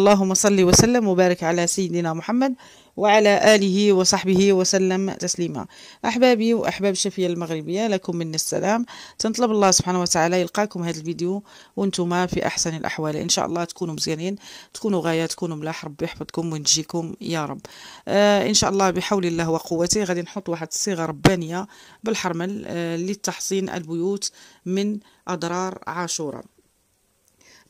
اللهم صل وسلم وبارك على سيدنا محمد وعلى آله وصحبه وسلم تسليما أحبابي وأحباب الشفية المغربية لكم من السلام تنطلب الله سبحانه وتعالى يلقاكم هذا الفيديو وانتم في أحسن الأحوال إن شاء الله تكونوا مزيانين تكونوا غاية تكونوا ملاح ربي يحفظكم وينجيكم يا رب آه إن شاء الله بحول الله وقوته غادي نحط واحد الصيغة ربانية بالحرمل آه لتحصين البيوت من أضرار عاشوره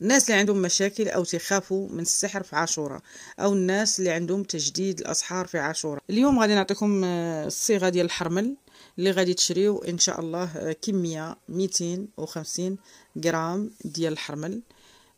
الناس اللي عندهم مشاكل أو تخافوا من السحر في عاشورة أو الناس اللي عندهم تجديد الأسحار في عاشورة اليوم غادي نعطيكم آه، الصيغة ديال الحرمل اللي غادي تشريو إن شاء الله آه، كمية 250 غرام ديال الحرمل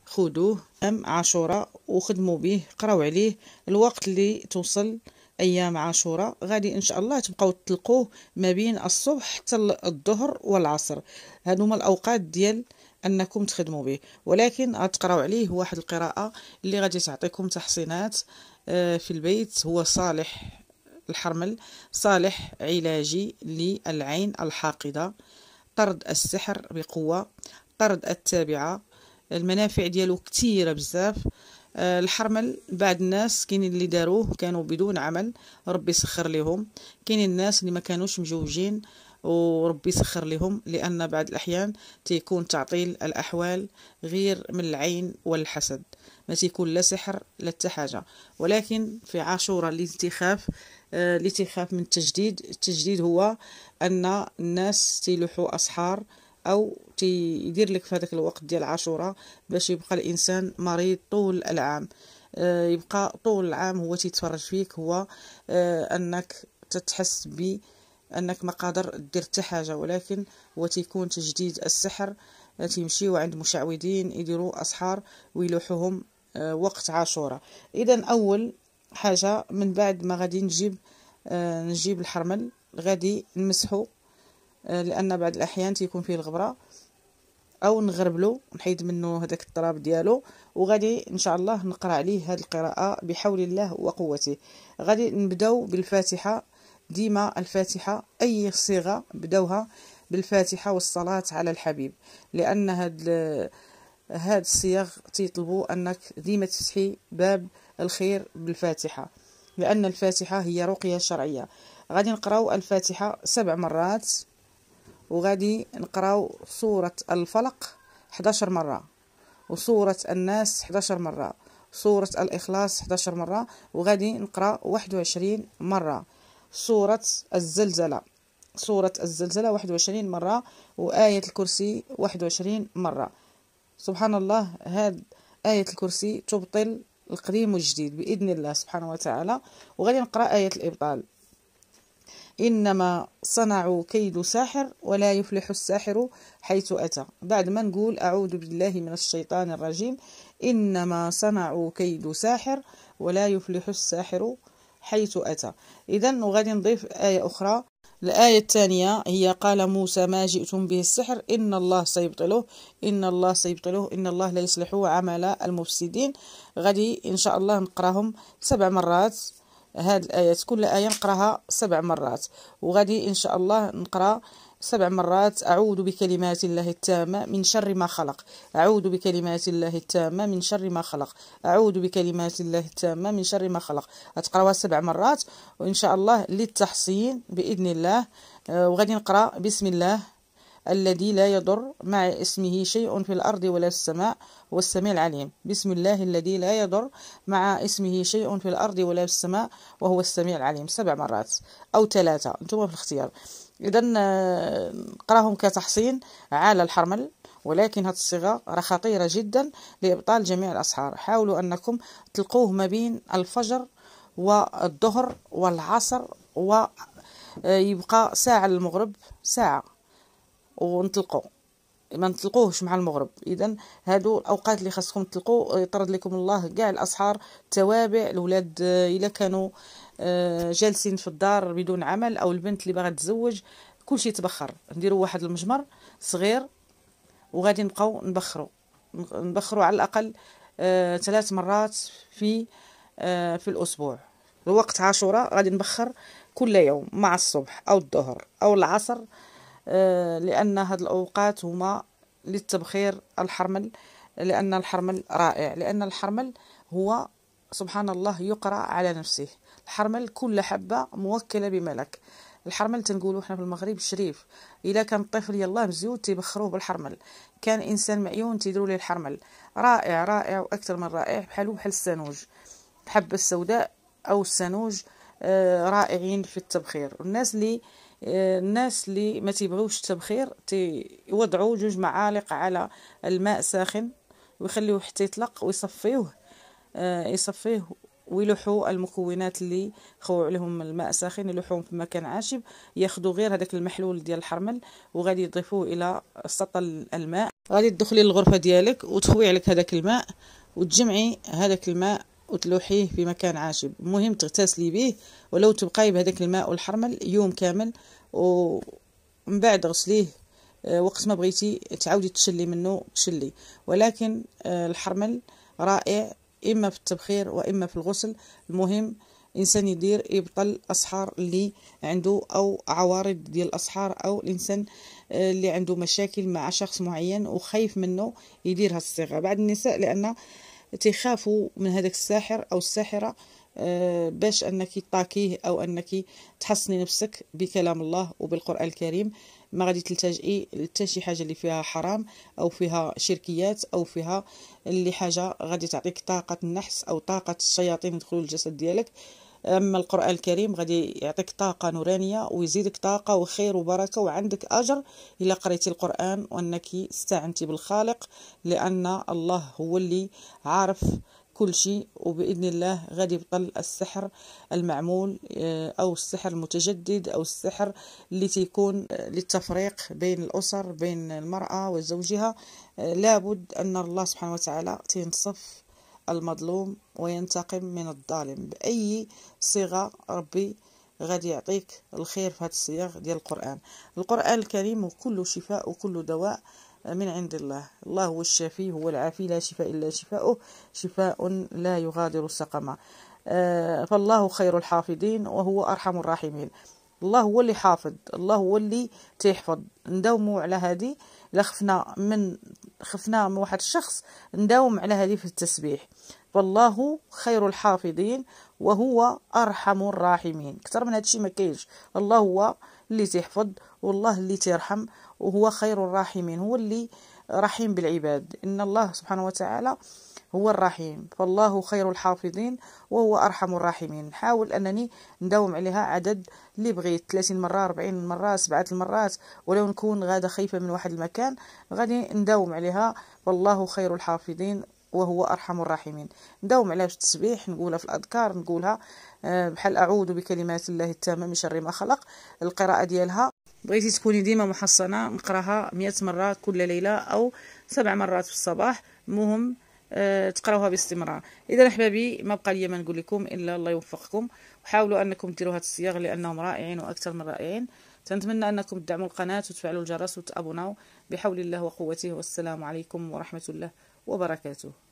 خدوه أم عاشورة وخدموا به قراو عليه الوقت اللي توصل ايام عاشورة غادي ان شاء الله تبقاو تطلقوه ما بين الصبح حتى الظهر والعصر هادو هما الاوقات ديال انكم تخدموا به ولكن غتقراو عليه واحد القراءه اللي غادي تعطيكم تحصينات آه، في البيت هو صالح الحرمل صالح علاجي للعين الحاقده طرد السحر بقوه طرد التابعه المنافع ديالو كثيره بزاف آه، الحرمل بعض الناس كاينين اللي داروه كانوا بدون عمل ربي سخر لهم كاينين الناس اللي ما كانوش مجوجين وربي يسخر لهم لأن بعض الأحيان تيكون تعطيل الأحوال غير من العين والحسد ما تيكون لا سحر لا حاجة ولكن في عاشورا اللي تخاف آه، اللي تخاف من التجديد التجديد هو أن الناس تيلوحوا أسحار او تيدير لك في هذاك الوقت ديال عاشورا باش يبقى الانسان مريض طول العام آه، يبقى طول العام هو تيتفرج فيك هو آه، انك تتحس بي انك ما قادر دير حتى حاجه ولكن هو تيكون تجديد السحر تيمشيو عند مشعوذين يديروا اسحار ويلوحوهم آه، وقت عاشوره اذا اول حاجه من بعد ما غادي نجيب آه، نجيب الحرمل غادي نمسحو آه، لان بعض الاحيان تيكون فيه الغبره او نغربلو نحيد منه هذاك التراب ديالو وغادي ان شاء الله نقرا عليه هذه القراءه بحول الله وقوته غادي نبداو بالفاتحه ديما الفاتحة أي صيغة بدوها بالفاتحة والصلاة على الحبيب لأن هاد هاد الصيغ تيطلبوا أنك ديما تفتحي باب الخير بالفاتحة لأن الفاتحة هي رقية شرعية غادي نقراو الفاتحة سبع مرات وغادي نقراو سورة الفلق 11 مرة وسورة الناس 11 مرة سورة الإخلاص 11 مرة وغادي نقرأ 21 مرة سورة الزلزلة سورة الزلزلة 21 مرة وآية الكرسي 21 مرة سبحان الله هاد آية الكرسي تبطل القديم والجديد بإذن الله سبحانه وتعالى وغادي نقرأ آية الإبطال إنما صنعوا كيد ساحر ولا يفلح الساحر حيث أتى بعد ما نقول أعوذ بالله من الشيطان الرجيم إنما صنعوا كيد ساحر ولا يفلح الساحر حيث أتى إذا وغادي نضيف آية أخرى الآية الثانية هي قال موسى ما جئتم به السحر إن الله سيبطله إن الله سيبطله إن الله لا يصلح عمل المفسدين غادي إن شاء الله نقراهم سبع مرات هاد الآيات كل آية نقراها سبع مرات وغادي إن شاء الله نقرأ سبع مرات أعوذ بكلمات الله التامة من شر ما خلق أعوذ بكلمات الله التامة من شر ما خلق أعوذ بكلمات الله التامة من شر ما خلق أتقرأها سبع مرات وإن شاء الله للتحصين بإذن الله آه، وغادي نقرأ بسم الله الذي لا يضر مع اسمه شيء في الأرض ولا في السماء هو السميع العليم بسم الله الذي لا يضر مع اسمه شيء في الأرض ولا في السماء وهو السميع العليم سبع مرات أو ثلاثة أنتم في الاختيار اذا آه، نقراهم كتحصين على الحرمل ولكن هذه الصيغه راه خطيره جدا لابطال جميع الاسحار حاولوا انكم تلقوه ما بين الفجر والظهر والعصر ويبقى ساعه للمغرب ساعه ونطلقوه ما نطلقوهش مع المغرب اذا هادو الاوقات اللي خاصكم تطلقوا آه، يطرد لكم الله كاع الاسحار التوابع الاولاد آه، الا كانوا آه، جالسين في الدار بدون عمل او البنت اللي باغا تزوج كلشي تبخر نديروا واحد المجمر صغير وغادي نبقاو نبخروا نبخروا على الاقل ثلاث مرات في في الاسبوع وقت عاشوراء غادي نبخر كل يوم مع الصبح او الظهر او العصر آه، لأن هاد الأوقات هما للتبخير الحرمل لأن الحرمل رائع لأن الحرمل هو سبحان الله يقرأ على نفسه الحرمل كل حبة موكلة بملك الحرمل تنقولوا حنا في المغرب شريف الا كان الطفل يلاه مزيود تيبخروه بالحرمل كان انسان معيون تيديروا ليه الحرمل رائع رائع واكثر من رائع بحالو بحال السانوج الحبه السوداء او السانوج آه، رائعين في التبخير والناس اللي الناس اللي ما تيبغيوش التبخير تيوضعوا جوج معالق على الماء ساخن ويخليوه حتى يطلق ويصفيوه آه، يصفيه ويلوحوا المكونات اللي خو عليهم الماء ساخن يلوحوهم في مكان عاشب ياخذوا غير هذاك المحلول ديال الحرمل وغادي يضيفوه الى سطل الماء غادي تدخلي للغرفه ديالك وتخوي عليك هذاك الماء وتجمعي هذاك الماء وتلوحيه في مكان عاشب مهم تغتسلي به ولو تبقاي بهذاك الماء والحرمل يوم كامل ومن بعد غسليه آه، وقت ما بغيتي تعاودي تشلي منه تشلي ولكن آه، الحرمل رائع اما في التبخير واما في الغسل المهم الانسان يدير يبطل اسحار اللي عنده او عوارض ديال الاسحار او الانسان آه، اللي عنده مشاكل مع شخص معين وخايف منه يدير هالصيغه بعض النساء لان تيخافوا من هذاك الساحر او الساحره آه، باش انك تطاكيه او انك تحصني نفسك بكلام الله وبالقران الكريم ما غادي تلتجئي إيه، لتا شي حاجه اللي فيها حرام او فيها شركيات او فيها اللي حاجه غادي تعطيك طاقه النحس او طاقه الشياطين يدخلوا الجسد ديالك اما القران الكريم غادي يعطيك طاقه نورانيه ويزيدك طاقه وخير وبركه وعندك اجر الا قريتي القران وانك استعنتي بالخالق لان الله هو اللي عارف كل شيء وبإذن الله غادي يبطل السحر المعمول آه، أو السحر المتجدد أو السحر اللي تيكون آه، للتفريق بين الأسر بين المرأة وزوجها آه، لابد أن الله سبحانه وتعالى تنصف المظلوم وينتقم من الظالم بأي صيغة ربي غادي يعطيك الخير في هذه الصيغ ديال القرآن القرآن الكريم وكل شفاء وكل دواء من عند الله الله هو الشافي هو العافي لا شفاء إلا شفاؤه شفاء لا يغادر سقما آه، فالله خير الحافظين وهو أرحم الراحمين الله هو اللي حافظ الله هو اللي تيحفظ نداوموا على هذه لخفنا من خفناه من واحد الشخص نداوم على هذه في التسبيح والله خير الحافظين وهو ارحم الراحمين اكثر من هادشي ما كاينش الله هو اللي تيحفظ والله اللي تيرحم وهو خير الراحمين هو اللي رحيم بالعباد ان الله سبحانه وتعالى هو الرحيم فالله خير الحافظين وهو أرحم الراحمين نحاول أنني نداوم عليها عدد اللي بغيت 30 مرة 40 مرة سبعة المرات ولو نكون غادة خايفة من واحد المكان غادي نداوم عليها والله خير الحافظين وهو أرحم الراحمين نداوم عليها في التسبيح نقولها في الأذكار نقولها آه، بحال أعوذ بكلمات الله التامة من شر ما خلق القراءة ديالها بغيتي تكوني ديما محصنة نقراها 100 مرة كل ليلة أو سبع مرات في الصباح مهم آه، تقراوها باستمرار اذا احبابي ما بقى لي ما نقول لكم الا الله يوفقكم وحاولوا انكم ديروا هذه الصياغ لانهم رائعين واكثر من رائعين تنتمنى انكم تدعموا القناه وتفعلوا الجرس وتابوناو بحول الله وقوته والسلام عليكم ورحمه الله وبركاته